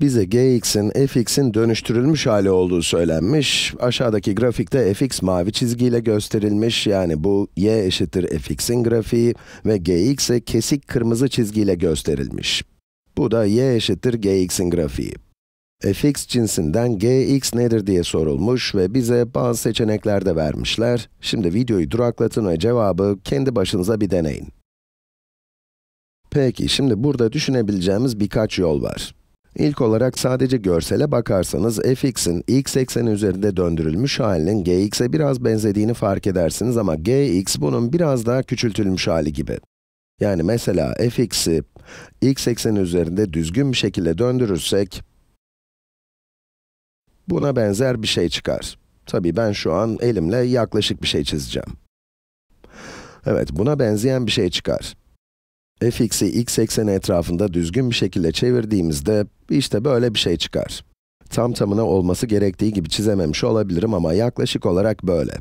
Bize gx'in fx'in dönüştürülmüş hali olduğu söylenmiş. Aşağıdaki grafikte fx mavi çizgiyle gösterilmiş. Yani bu y eşittir fx'in grafiği ve gx e kesik kırmızı çizgiyle gösterilmiş. Bu da y eşittir gx'in grafiği. fx cinsinden gx nedir diye sorulmuş ve bize bazı seçenekler de vermişler. Şimdi videoyu duraklatın ve cevabı kendi başınıza bir deneyin. Peki, şimdi burada düşünebileceğimiz birkaç yol var. İlk olarak sadece görsele bakarsanız fx'in x ekseni üzerinde döndürülmüş halinin gx'e biraz benzediğini fark edersiniz ama gx bunun biraz daha küçültülmüş hali gibi. Yani mesela fx'i x ekseni üzerinde düzgün bir şekilde döndürürsek buna benzer bir şey çıkar. Tabii ben şu an elimle yaklaşık bir şey çizeceğim. Evet, buna benzeyen bir şey çıkar fx'i x ekseni etrafında düzgün bir şekilde çevirdiğimizde, işte böyle bir şey çıkar. Tam tamına olması gerektiği gibi çizememiş olabilirim ama yaklaşık olarak böyle.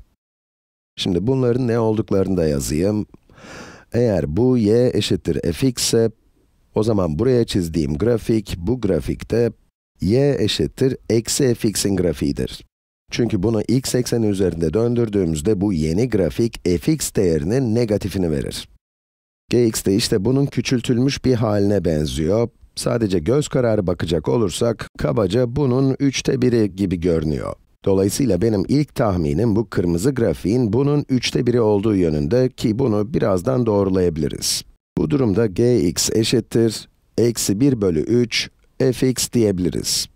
Şimdi bunların ne olduklarını da yazayım. Eğer bu y eşittir fx ise, o zaman buraya çizdiğim grafik, bu grafikte y eşittir eksi fx'in grafiğidir. Çünkü bunu x ekseni üzerinde döndürdüğümüzde bu yeni grafik fx değerinin negatifini verir gx de işte bunun küçültülmüş bir haline benziyor. Sadece göz kararı bakacak olursak, kabaca bunun üçte biri gibi görünüyor. Dolayısıyla benim ilk tahminim bu kırmızı grafiğin bunun üçte biri olduğu yönünde ki bunu birazdan doğrulayabiliriz. Bu durumda gx eşittir, eksi 1 bölü 3 fx diyebiliriz.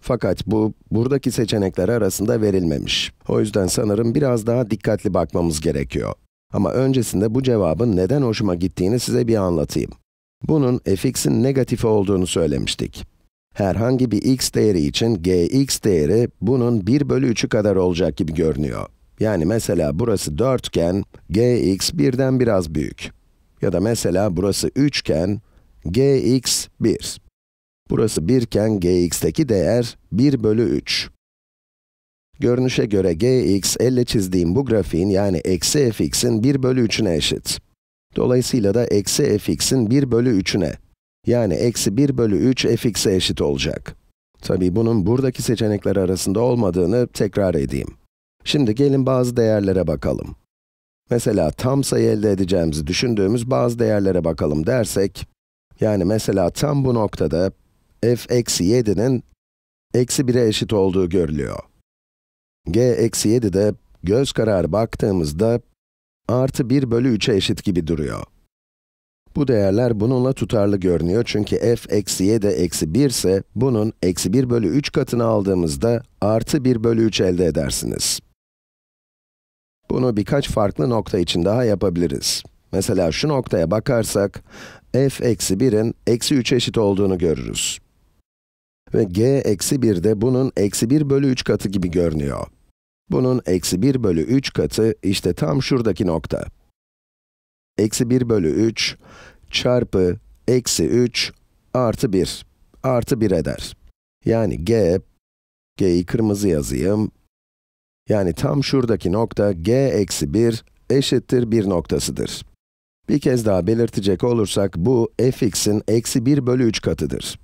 Fakat bu, buradaki seçenekler arasında verilmemiş. O yüzden sanırım biraz daha dikkatli bakmamız gerekiyor. Ama öncesinde bu cevabın neden hoşuma gittiğini size bir anlatayım. Bunun fx'in negatifi olduğunu söylemiştik. Herhangi bir x değeri için gx değeri bunun 1 bölü 3'ü kadar olacak gibi görünüyor. Yani mesela burası 4 iken gx birden biraz büyük. Ya da mesela burası 3 iken gx 1. Burası 1 iken gx'teki değer 1 bölü 3. Görünüşe göre gx, elle çizdiğim bu grafiğin yani eksi fx'in 1 bölü 3'üne eşit. Dolayısıyla da eksi fx'in 1 bölü 3'üne, yani eksi 1 bölü 3 fx'e eşit olacak. Tabi bunun buradaki seçenekler arasında olmadığını tekrar edeyim. Şimdi gelin bazı değerlere bakalım. Mesela tam sayı elde edeceğimizi düşündüğümüz bazı değerlere bakalım dersek, yani mesela tam bu noktada f eksi 7'nin eksi 1'e eşit olduğu görülüyor g eksi 7 de göz kararı baktığımızda artı 1 bölü 3'e eşit gibi duruyor. Bu değerler bununla tutarlı görünüyor çünkü f eksi 7 eksi 1 ise bunun eksi 1 bölü 3 katını aldığımızda artı 1 bölü 3 elde edersiniz. Bunu birkaç farklı nokta için daha yapabiliriz. Mesela şu noktaya bakarsak, f eksi 1'in eksi 3 eşit olduğunu görürüz. Ve g eksi 1 de bunun eksi 1 bölü 3 katı gibi görünüyor. Bunun eksi 1 bölü 3 katı işte tam şuradaki nokta. Eksi 1 bölü 3 çarpı eksi 3 artı 1 artı 1 eder. Yani g, g'yi kırmızı yazayım. Yani tam şuradaki nokta g eksi 1 eşittir 1 noktasıdır. Bir kez daha belirtecek olursak bu fx'in eksi 1 bölü 3 katıdır.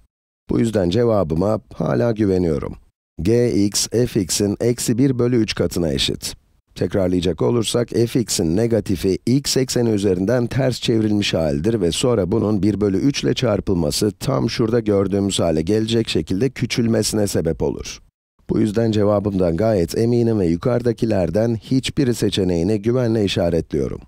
Bu yüzden cevabıma hala güveniyorum gx fx'in eksi 1 bölü 3 katına eşit. Tekrarlayacak olursak, fx'in negatifi x ekseni üzerinden ters çevrilmiş halidir ve sonra bunun 1 bölü 3 ile çarpılması tam şurada gördüğümüz hale gelecek şekilde küçülmesine sebep olur. Bu yüzden cevabımdan gayet eminim ve yukarıdakilerden hiçbiri seçeneğini güvenle işaretliyorum.